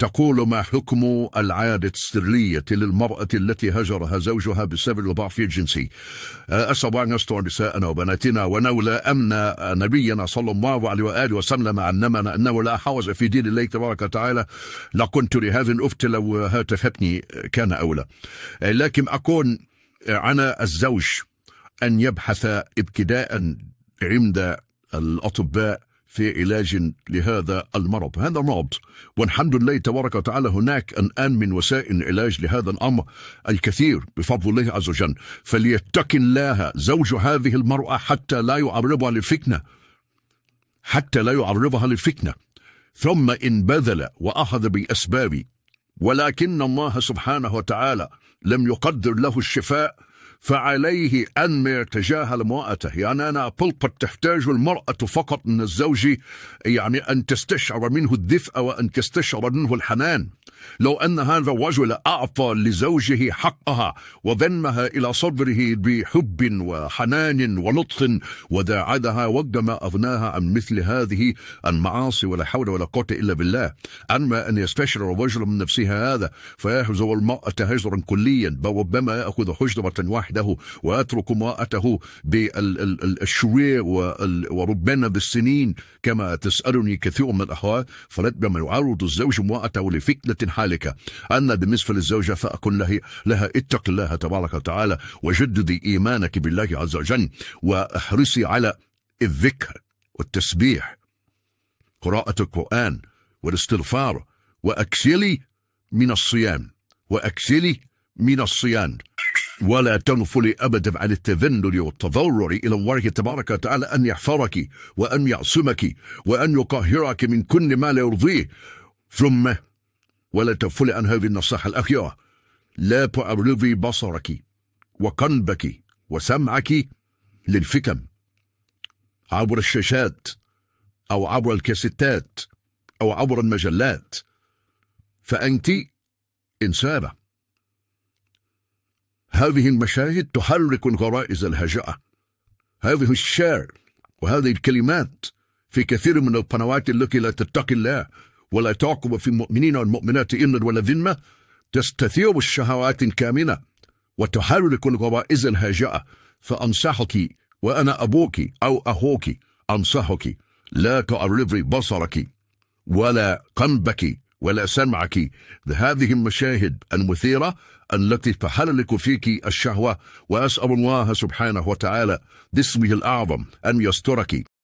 تقول ما حكم العادة السرية للمرأة التي هجرها زوجها بسبب الضعف الجنسي أسأل الله أن يستر نساءنا وبناتنا ونولى أمن نبينا صلى الله عليه وآله وسلم علمنا أنه لا حوز في دين الله تبارك وتعالى لكنت لهذا أفت لو هاتفتني أه، كان أولى أه، لكن أكون على أه، الزوج أن يبحث ابتداء عند الأطباء في علاج لهذا المرض هذا مرض والحمد لله تبارك وتعالى هناك الآن من وسائل علاج لهذا الأمر الكثير بفضل الله عز وجل فليتقي الله زوج هذه المرأة حتى لا يعرضها للفتنة حتى لا يعرضها للفتنة ثم إن بذل وأخذ بأسباب ولكن الله سبحانه وتعالى لم يقدر له الشفاء فعليه أن يتجاهل امرأته يعني أنا بلبط تحتاج المرأة فقط من الزوج يعني أن تستشعر منه الدفء وأن تستشعر منه الحنان لو أن هذا الرجل أعطى لزوجه حقها وذمها إلى صدره بحب وحنان ولطف وداعدها وقدم أغناها عن مثل هذه المعاصي ولا حول ولا قوة إلا بالله أما أن يستشعر الرجل من نفسه هذا فيهزو المرأة هجرا كليا بل ربما يأخذ حجرة وحده ويترك امرأته بالشوير وربما بالسنين كما تسألني كثير من الأحوال فربما يعرض الزوج امرأته لفتنة حالك أن بالنسبة للزوجة فأقول له لها اتق الله تبارك وتعالى وجددي إيمانك بالله عز وجل واحرصي على الذكر والتسبيح قراءة القرآن والاستغفار وأكسلي من الصيام وأكسلي من الصيام ولا تنفلي أبدا عن التذلل والتضرر إلى الله تبارك وتعالى أن يحفرك وأن يعصمك وأن يقهرك من كل ما لا يرضيه ثم ولا تفل عن هذه النصيحة الأخيرة لا تعرضي بصرك وقلبك وسمعك للفكم عبر الشاشات أو عبر الكاسيتات أو عبر المجلات فأنت إنسانة هذه المشاهد تحرك الغرائز الهجئة هذه الشعر وهذه الكلمات في كثير من القنوات التي لا تتقي الله ولا تعقب في المؤمنين والمؤمنات إن ولا ذمة تستثير الشهوات كامنة وتحرك الغوائز الهاجئة فأنصحك وأنا أبوك أو أخوك أنصحك لا تعرضي بصرك ولا قلبك ولا سمعك هذه المشاهد المثيرة التي تحرك فيك الشهوة وأسأل الله سبحانه وتعالى باسمه الأعظم أن يسترك